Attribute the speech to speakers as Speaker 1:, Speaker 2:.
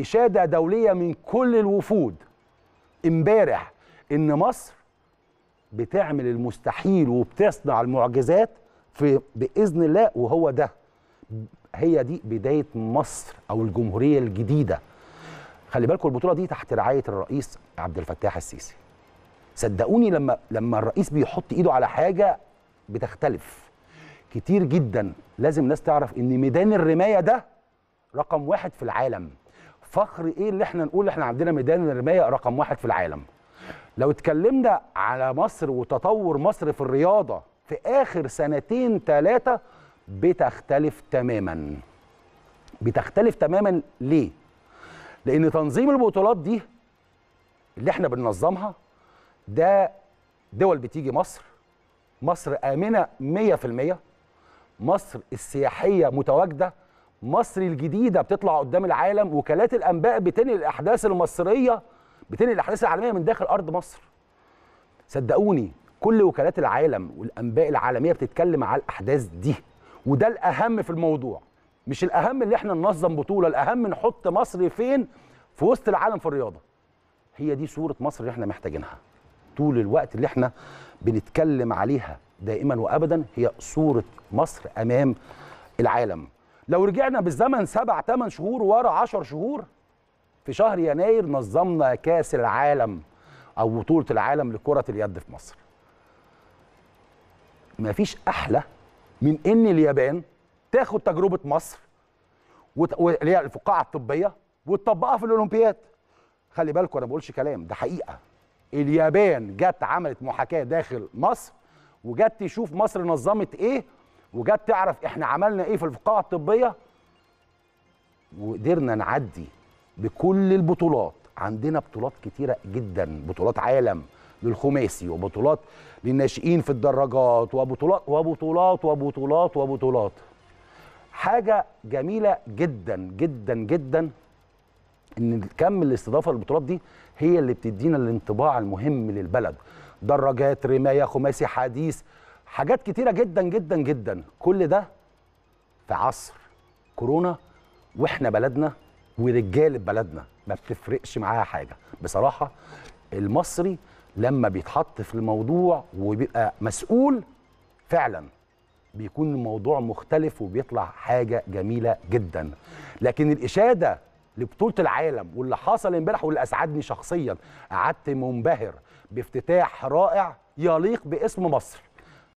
Speaker 1: إشادة دولية من كل الوفود امبارح إن مصر بتعمل المستحيل وبتصنع المعجزات في بإذن الله وهو ده هي دي بداية مصر أو الجمهورية الجديدة خلي بالكم البطولة دي تحت رعاية الرئيس عبد الفتاح السيسي صدقوني لما لما الرئيس بيحط ايده على حاجة بتختلف كتير جدا لازم الناس تعرف ان ميدان الرماية ده رقم واحد في العالم فخر ايه اللي احنا نقول احنا عندنا ميدان الرمايه رقم واحد في العالم لو اتكلمنا على مصر وتطور مصر في الرياضه في اخر سنتين ثلاثه بتختلف تماما بتختلف تماما ليه لان تنظيم البطولات دي اللي احنا بننظمها ده دول بتيجي مصر مصر امنه 100% مصر السياحيه متواجده مصر الجديده بتطلع قدام العالم وكالات الانباء بتنقل الاحداث المصريه بتنقل الاحداث العالميه من داخل ارض مصر صدقوني كل وكالات العالم والانباء العالميه بتتكلم على الاحداث دي وده الاهم في الموضوع مش الاهم اللي احنا ننظم بطوله الاهم نحط مصر فين في وسط العالم في الرياضه هي دي صوره مصر اللي احنا محتاجينها طول الوقت اللي احنا بنتكلم عليها دائما وابدا هي صوره مصر امام العالم لو رجعنا بالزمن سبع ثمان شهور ورا 10 شهور في شهر يناير نظمنا كاس العالم او بطوله العالم لكره اليد في مصر ما فيش احلى من ان اليابان تاخد تجربه مصر اللي هي الفقاعه الطبيه وتطبقها في الاولمبياد خلي بالكم انا ما بقولش كلام ده حقيقه اليابان جت عملت محاكاه داخل مصر وجت تشوف مصر نظمت ايه وجت تعرف احنا عملنا ايه في القاعه الطبيه وقدرنا نعدي بكل البطولات عندنا بطولات كتيره جدا بطولات عالم للخماسي وبطولات للناشئين في الدراجات وبطولات وبطولات وبطولات وبطولات حاجه جميله جدا جدا جدا ان كم الاستضافه للبطولات دي هي اللي بتدينا الانطباع المهم للبلد دراجات رمايه خماسي حديث حاجات كتيره جدا جدا جدا كل ده في عصر كورونا واحنا بلدنا ورجاله بلدنا ما بتفرقش معاها حاجه بصراحه المصري لما بيتحط في الموضوع وبيبقى مسؤول فعلا بيكون الموضوع مختلف وبيطلع حاجه جميله جدا لكن الاشاده لبطوله العالم واللي حصل امبارح واللي اسعدني شخصيا قعدت منبهر بافتتاح رائع يليق باسم مصر